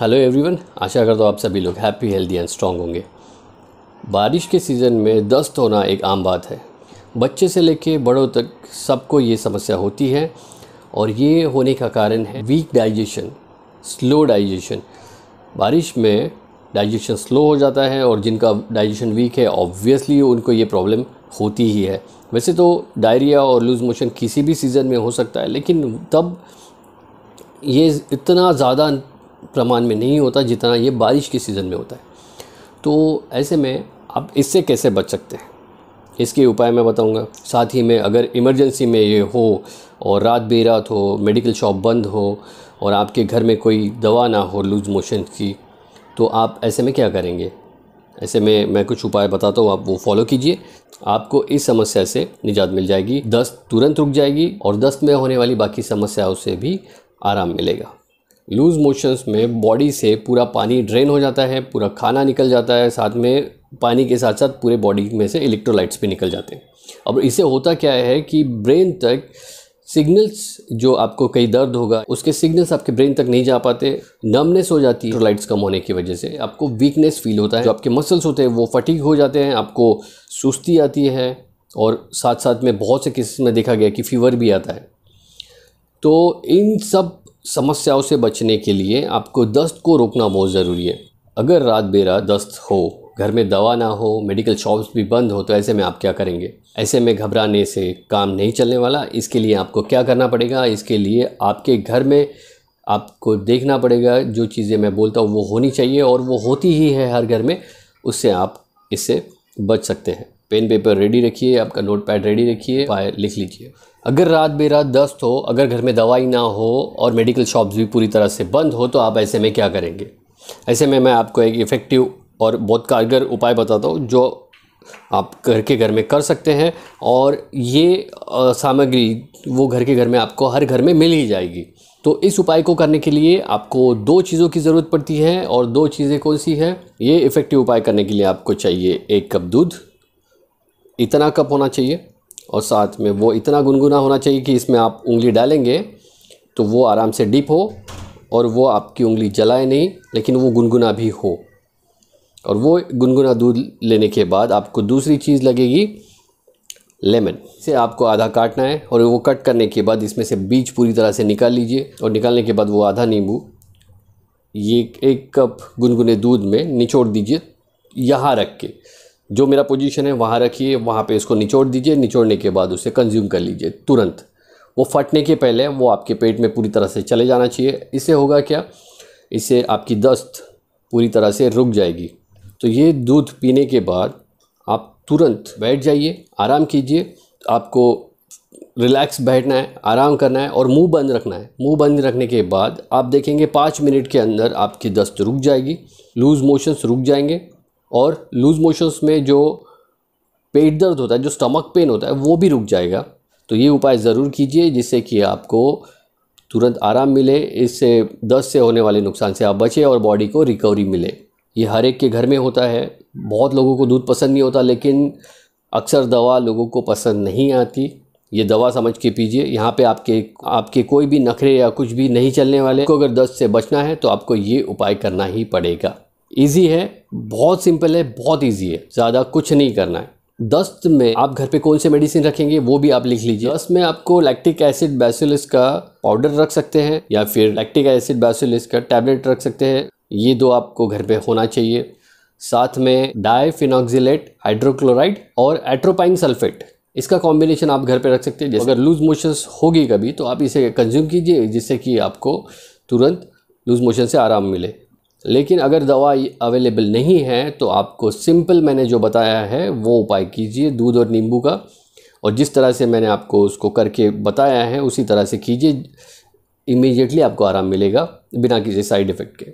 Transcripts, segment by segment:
hello everyone आशा करता हूँ आप सभी लोग हैप्पी हेल्दी एंड स्ट्रांग होंगे बारिश के सीज़न में दस्त होना एक आम बात है बच्चे से लेके बड़ों तक सबको ये समस्या होती है और ये होने का कारण है वीक डाइजेशन स्लो डाइजेशन बारिश में डाइजेशन स्लो हो जाता है और जिनका डाइजेशन वीक है ऑब्वियसली उनको ये प्रॉब्लम होती ही है वैसे तो डायरिया और लूज़ मोशन किसी भी सीज़न में हो सकता है लेकिन तब ये इतना ज़्यादा प्रमाण में नहीं होता जितना ये बारिश के सीज़न में होता है तो ऐसे में आप इससे कैसे बच सकते हैं इसके उपाय मैं बताऊंगा साथ ही में अगर इमरजेंसी में ये हो और रात बेरात हो मेडिकल शॉप बंद हो और आपके घर में कोई दवा ना हो लूज मोशन की तो आप ऐसे में क्या करेंगे ऐसे में मैं कुछ उपाय बताता हूँ आप वो फॉलो कीजिए आपको इस समस्या से निजात मिल जाएगी दस्त तुरंत रुक जाएगी और दस्त में होने वाली बाकी समस्याओं से भी आराम मिलेगा लूज़ मोशंस में बॉडी से पूरा पानी ड्रेन हो जाता है पूरा खाना निकल जाता है साथ में पानी के साथ साथ पूरे बॉडी में से इलेक्ट्रोलाइट्स भी निकल जाते हैं अब इसे होता क्या है कि ब्रेन तक सिग्नल्स जो आपको कहीं दर्द होगा उसके सिग्नल्स आपके ब्रेन तक नहीं जा पाते नमनेस हो जाती है इलेक्ट्रोलाइट्स कम होने की वजह से आपको वीकनेस फील होता है जो आपके मसल्स होते हैं वो फटीक हो जाते हैं आपको सुस्ती आती है और साथ साथ में बहुत से केसेस में देखा गया कि फीवर भी आता है तो इन सब समस्याओं से बचने के लिए आपको दस्त को रोकना बहुत ज़रूरी है अगर रात बेरा दस्त हो घर में दवा ना हो मेडिकल शॉप्स भी बंद हो तो ऐसे में आप क्या करेंगे ऐसे में घबराने से काम नहीं चलने वाला इसके लिए आपको क्या करना पड़ेगा इसके लिए आपके घर में आपको देखना पड़ेगा जो चीज़ें मैं बोलता हूँ वो होनी चाहिए और वो होती ही है हर घर में उससे आप इससे बच सकते हैं पेन पेपर रेडी रखिए आपका नोट पैड रेडी रखिए लिख लीजिए अगर रात बेरात दस्त हो अगर घर में दवाई ना हो और मेडिकल शॉप्स भी पूरी तरह से बंद हो तो आप ऐसे में क्या करेंगे ऐसे में मैं आपको एक इफ़ेक्टिव और बहुत कारगर उपाय बताता हूँ जो आप घर के घर में कर सकते हैं और ये सामग्री वो घर के घर में आपको हर घर में मिल ही जाएगी तो इस उपाय को करने के लिए आपको दो चीज़ों की ज़रूरत पड़ती है और दो चीज़ें कौन सी हैं ये इफ़ेक्टिव उपाय करने के लिए आपको चाहिए एक कप दूध इतना कप होना चाहिए और साथ में वो इतना गुनगुना होना चाहिए कि इसमें आप उंगली डालेंगे तो वो आराम से डिप हो और वो आपकी उंगली जलाए नहीं लेकिन वो गुनगुना भी हो और वो गुनगुना दूध लेने के बाद आपको दूसरी चीज़ लगेगी लेमन से आपको आधा काटना है और वो कट करने के बाद इसमें से बीज पूरी तरह से निकाल लीजिए और निकालने के बाद वो आधा नींबू ये एक कप गुनगुने दूध में निचोड़ दीजिए यहाँ रख के जो मेरा पोजीशन है वहाँ रखिए वहाँ पे इसको निचोड़ दीजिए निचोड़ने के बाद उसे कंज्यूम कर लीजिए तुरंत वो फटने के पहले वो आपके पेट में पूरी तरह से चले जाना चाहिए इससे होगा क्या इससे आपकी दस्त पूरी तरह से रुक जाएगी तो ये दूध पीने के बाद आप तुरंत बैठ जाइए आराम कीजिए आपको रिलैक्स बैठना है आराम करना है और मुंह बंद रखना है मुंह बंद रखने के बाद आप देखेंगे पाँच मिनट के अंदर आपकी दस्त रुक जाएगी लूज़ मोशंस रुक जाएंगे और लूज़ मोशंस में जो पेट दर्द होता है जो स्टमक पेन होता है वो भी रुक जाएगा तो ये उपाय ज़रूर कीजिए जिससे कि आपको तुरंत आराम मिले इससे दस्त से होने वाले नुकसान से आप बचें और बॉडी को रिकवरी मिले ये हर एक के घर में होता है बहुत लोगों को दूध पसंद नहीं होता लेकिन अक्सर दवा लोगों को पसंद नहीं आती ये दवा समझ के पीजिए यहाँ पे आपके आपके कोई भी नखरे या कुछ भी नहीं चलने वाले को अगर दस्त से बचना है तो आपको ये उपाय करना ही पड़ेगा ईजी है बहुत सिंपल है बहुत ईजी है ज़्यादा कुछ नहीं करना है दस्त में आप घर पे कौन से मेडिसिन रखेंगे वो भी आप लिख लीजिए दस्त में आपको लैक्टिक एसिड बैसुलिस का पाउडर रख सकते हैं या फिर लैक्टिक एसिड बैसुलिस का टैबलेट रख सकते हैं ये दो आपको घर पे होना चाहिए साथ में डायफिनॉक्जिलेट हाइड्रोक्लोराइड और एट्रोपाइन सल्फेट इसका कॉम्बिनेशन आप घर पे रख सकते हैं जैसे अगर लूज मोशंस होगी कभी तो आप इसे कंज्यूम कीजिए जिससे कि आपको तुरंत लूज मोशन से आराम मिले लेकिन अगर दवा अवेलेबल नहीं है तो आपको सिंपल मैंने जो बताया है वो उपाय कीजिए दूध और नींबू का और जिस तरह से मैंने आपको उसको करके बताया है उसी तरह से कीजिए इमीडिएटली आपको आराम मिलेगा बिना किसी साइड इफ़ेक्ट के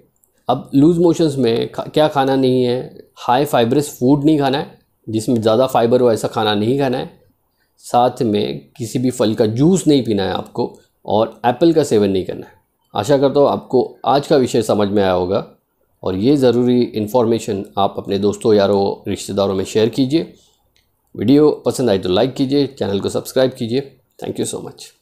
अब लूज़ मोशंस में खा, क्या खाना नहीं है हाई फाइबरस फूड नहीं खाना है जिसमें ज़्यादा फाइबर हो ऐसा खाना नहीं खाना है साथ में किसी भी फल का जूस नहीं पीना है आपको और एप्पल का सेवन नहीं करना है आशा करता हूँ आपको आज का विषय समझ में आया होगा और ये ज़रूरी इन्फॉर्मेशन आप अपने दोस्तों यारों रिश्तेदारों में शेयर कीजिए वीडियो पसंद आए तो लाइक कीजिए चैनल को सब्सक्राइब कीजिए थैंक यू सो मच